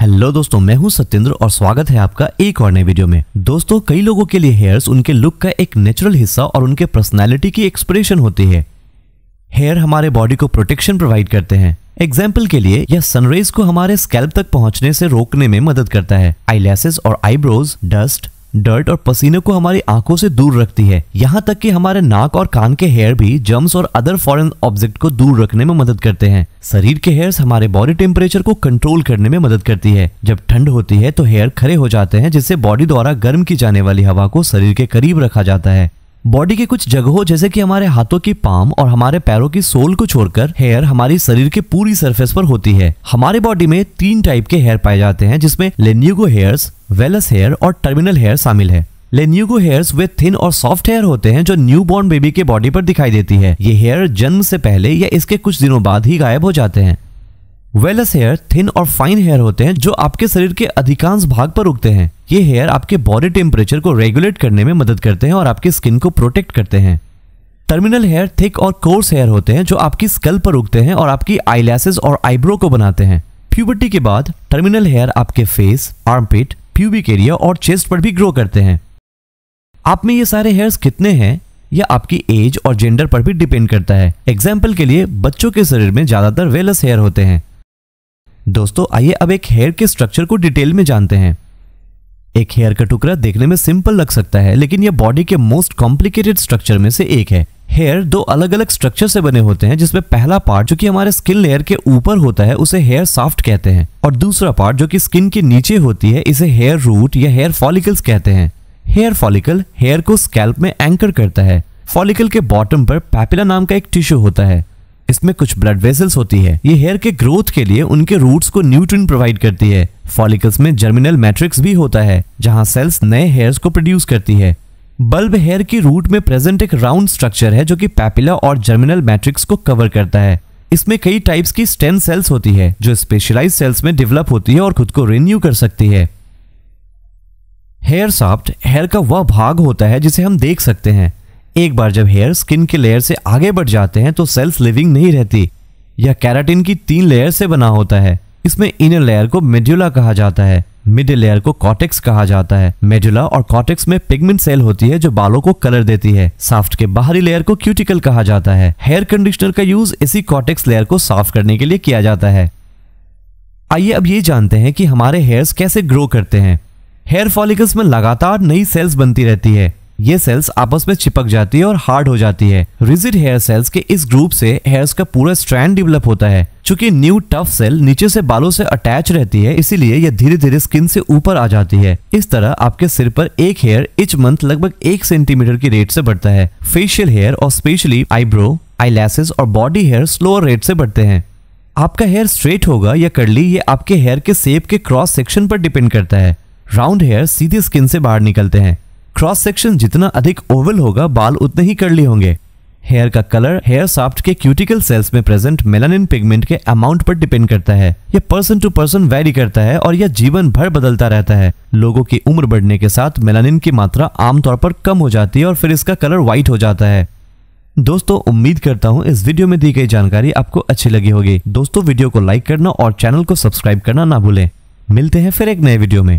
hello दोस्तों मैं हूं सत्येंद्र और स्वागत है आपका एक और नए वीडियो में दोस्तों कई लोगों के लिए हेयर्स उनके लुक का एक नेचुरल हिस्सा और उनके पर्सनालिटी की एक्सप्रेशन होती है हेयर हमारे बॉडी को प्रोटेक्शन प्रोवाइड करते हैं एग्जाम्पल के लिए यह सनरेज को हमारे स्कैल्प तक पहुंचने से रोकने में मदद करता है आईलैसेस और आईब्रोज डस्ट डर्ट और पसीने को हमारी आंखों से दूर रखती है यहाँ तक कि हमारे नाक और कान के हेयर भी जम्स और अदर फॉरेन ऑब्जेक्ट को दूर रखने में मदद करते हैं शरीर के हेयर्स हमारे बॉडी टेम्परेचर को कंट्रोल करने में मदद करती है जब ठंड होती है तो हेयर खड़े हो जाते हैं जिससे बॉडी द्वारा गर्म की जाने वाली हवा को शरीर के करीब रखा जाता है बॉडी के कुछ जगहों जैसे कि हमारे हाथों की पाम और हमारे पैरों की सोल को छोड़कर हेयर हमारी शरीर के पूरी सरफेस पर होती है हमारे बॉडी में तीन टाइप के हेयर पाए जाते हैं जिसमें लेन्यूगो हेयर्स वेलस हेयर और टर्मिनल हेयर शामिल है लेन्यूगो हेयर्स वे थिन और सॉफ्ट हेयर होते हैं जो न्यू बॉर्न बेबी के बॉडी पर दिखाई देती है ये हेयर जन्म से पहले या इसके कुछ दिनों बाद ही गायब हो जाते हैं वेलस हेयर थिन और फाइन हेयर होते हैं जो आपके शरीर के अधिकांश भाग पर उगते हैं ये हेयर आपके बॉडी टेम्परेचर को रेगुलेट करने में मदद करते हैं और आपकी स्किन को प्रोटेक्ट करते हैं टर्मिनल हेयर थिक और कोर्स हेयर होते हैं जो आपकी स्कल पर उगते हैं और आपकी आईलैसेस और आईब्रो को बनाते हैं प्यूबर्टी के बाद टर्मिनल हेयर आपके फेस आर्मपिट प्यूबिक एरिया और चेस्ट पर भी ग्रो करते हैं आप में ये सारे हेयर्स कितने हैं यह आपकी एज और जेंडर पर भी डिपेंड करता है एग्जाम्पल के लिए बच्चों के शरीर में ज्यादातर वेलस हेयर होते हैं दोस्तों आइए अब एक हेयर के स्ट्रक्चर को डिटेल में जानते हैं एक हेयर का टुकड़ा देखने में सिंपल लग सकता है लेकिन यह बॉडी के मोस्ट कॉम्प्लिकेटेड स्ट्रक्चर में से एक है हेयर दो अलग अलग स्ट्रक्चर से बने होते हैं जिसमें पहला पार्ट जो कि हमारे स्किन लेयर के ऊपर होता है उसे हेयर सॉफ्ट कहते हैं और दूसरा पार्ट जो कि स्किन के नीचे होती है इसे हेयर रूट या हेयर फॉलिकल्स कहते हैं हेयर फॉलिकल हेयर को स्कैल्प में एंकर करता है फॉलिकल के बॉटम पर पैपिला नाम का एक टिश्यू होता है इसमें कुछ ब्लड वेसल्स होती है ये हेयर के ग्रोथ के लिए उनके रूट्स को न्यूट्रिन प्रोवाइड करती है फॉलिकल्स में जर्मिनल मैट्रिक्स भी होता है जहां सेल्स नए हेयर्स को प्रोड्यूस करती है बल्ब हेयर की रूट में प्रेजेंट एक राउंड स्ट्रक्चर है जो कि पैपिला और जर्मिनल मैट्रिक्स को कवर करता है इसमें कई टाइप्स की स्टेम सेल्स होती है जो स्पेशलाइज सेल्स में डेवलप होती है और खुद को रिन्यू कर सकती है हेयर सॉफ्ट हेयर का वह भाग होता है जिसे हम देख सकते हैं एक बार जब हेयर स्किन के लेयर से आगे बढ़ जाते हैं तो सेल्स लिविंग नहीं रहती यह कैराटिन की तीन लेयर से बना होता है इसमें इनर लेयर को मेड्यूला कहा जाता है मिडिल लेयर को कॉटेक्स कहा जाता है मेडुला और कॉटेक्स में पिगमेंट सेल होती है जो बालों को कलर देती है साफ्ट के बाहरी लेयर को क्यूटिकल कहा जाता है हेयर कंडीशनर का यूज इसी कॉटेक्स लेयर को साफ करने के लिए किया जाता है आइए अब ये जानते हैं कि हमारे हेयर्स कैसे ग्रो करते हैं हेयर फॉलिकल्स में लगातार नई सेल्स बनती रहती है ये सेल्स आपस में चिपक जाती है और हार्ड हो जाती है रिजिड हेयर सेल्स के इस ग्रुप से हेयर्स का पूरा स्ट्रैंड डेवलप होता है चूंकि न्यू टफ सेल नीचे से बालों से अटैच रहती है इसीलिए यह धीरे धीरे स्किन से ऊपर आ जाती है इस तरह आपके सिर पर एक हेयर इच मंथ लगभग एक सेंटीमीटर की रेट से बढ़ता है फेशियल हेयर और स्पेशली आईब्रो आई और बॉडी हेयर स्लोअर रेट से बढ़ते हैं आपका हेयर स्ट्रेट होगा या कर्ली ये आपके हेयर के सेप के क्रॉस सेक्शन पर डिपेंड करता है राउंड हेयर सीधे स्किन से बाहर निकलते हैं क्रॉस सेक्शन जितना अधिक ओवल होगा बाल उतने ही कर्ली होंगे हेयर का कलर हेयर साफ्ट के क्यूटिकल सेल्स में प्रेजेंट मेलानिन पिगमेंट के अमाउंट पर डिपेंड करता है यह पर्सन टू पर्सन वेरी करता है और यह जीवन भर बदलता रहता है लोगों की उम्र बढ़ने के साथ मेलानिन की मात्रा आमतौर पर कम हो जाती है और फिर इसका कलर व्हाइट हो जाता है दोस्तों उम्मीद करता हूँ इस वीडियो में दी गई जानकारी आपको अच्छी लगी होगी दोस्तों वीडियो को लाइक करना और चैनल को सब्सक्राइब करना ना भूलें मिलते हैं फिर एक नए वीडियो में